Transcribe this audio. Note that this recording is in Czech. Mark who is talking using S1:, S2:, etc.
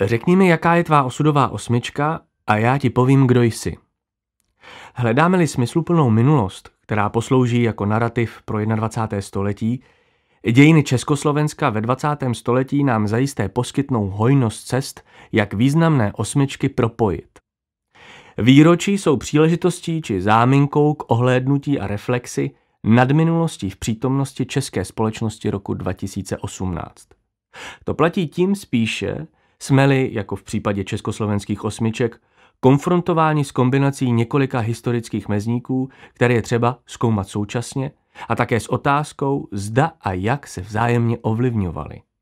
S1: Řekni mi, jaká je tvá osudová osmička a já ti povím, kdo jsi. Hledáme-li smysluplnou minulost, která poslouží jako narrativ pro 21. století, dějiny Československa ve 20. století nám zajisté poskytnou hojnost cest, jak významné osmičky propojit. Výročí jsou příležitostí či záminkou k ohlédnutí a reflexi – nad minulostí v přítomnosti české společnosti roku 2018. To platí tím spíše, jsme-li, jako v případě československých osmiček, konfrontováni s kombinací několika historických mezníků, které je třeba zkoumat současně, a také s otázkou, zda a jak se vzájemně ovlivňovaly.